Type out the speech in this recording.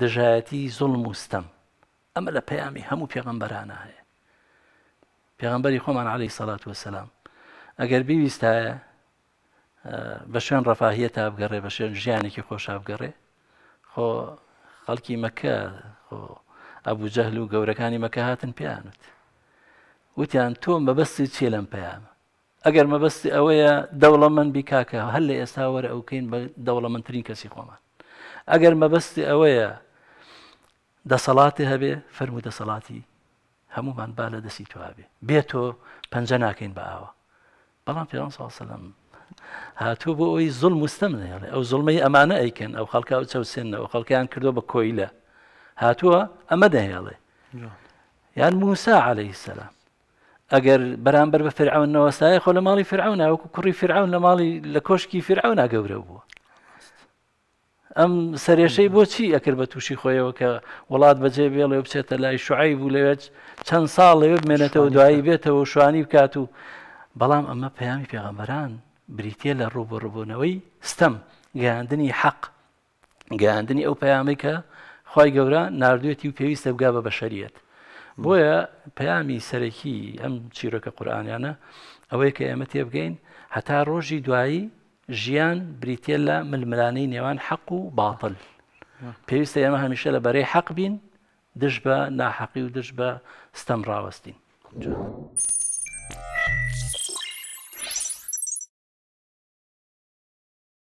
دژایەتی زڵ موستەم ئەمە لە پەیامی هەموو پێغمبەرانە هەیە پێغمبەری خۆمان عليهەی سەلات وسلام ئەگەر بیویستایە بە شوێن ڕەفاهیە تابگەڕێ بە شوێن ژیانێکی خۆشابگەڕێ خۆ خەڵکی مەکە ئەبوو جەهل و گەورەکانی مەکە هاتن پیانوت وتیان تۆ مەبەستی چێ لەم پەیامە ئەگەر مەبەستی ئەوەیە دەوڵە من بیکاکە هەر لە ئێستا وەرە ئەوکەین بە دەوڵە منترین کەسی خۆمان اگر ما بست اویا د صلات هبه فرمو د صلاتي همو من بالا د سی تو هبه بیا تو پنجه ناکین به اوا بلان پیران صلی الله سلام هاتو بو اوی ظلم مستمن یعنی او ظلم ای امانه ای کن او خلقه او چو سن او خلقه ان کردو با کویله هاتو امده یعنی يعني موسى عليه السلام اگر برانبر فرعون نوستاي خو لمالي فرعون او كري فرعون لمالي لكوشكي فرعون اقوره بوه ئەم سەرێشەی بۆچی ئەکرد بە تووشی خۆیەوە کە وڵات بەجێ بێڵێ بچێتە لای شوعی بوو لەوێت چەند ساڵ لەوێ بمێنێتەوە دوایی بێتەوە شوانی بکات و بەڵام ئەمە پەیامی پێغەمەران بریتە لە ڕوو بە ڕبوونەوەی ستەم گەیاندنی حەق گەیاندنی ئەو پەیامی کە خی گەورە نردوێتی و پێویستە بگا بە بەشریت بۆیە پەیامی سەرەکی ئەم چیرۆکە قورآانیانە ئەوەی کە ئێمە تێبگەین هەتا ڕۆژی دوایی ژیان بریتە لە ململانەی نێوان حەق و باڵ پێویستە ئێمە هەمیشە لە بەرەی حەق بین دش بە ناحەقی و دش بە ستەمڕاوەستین.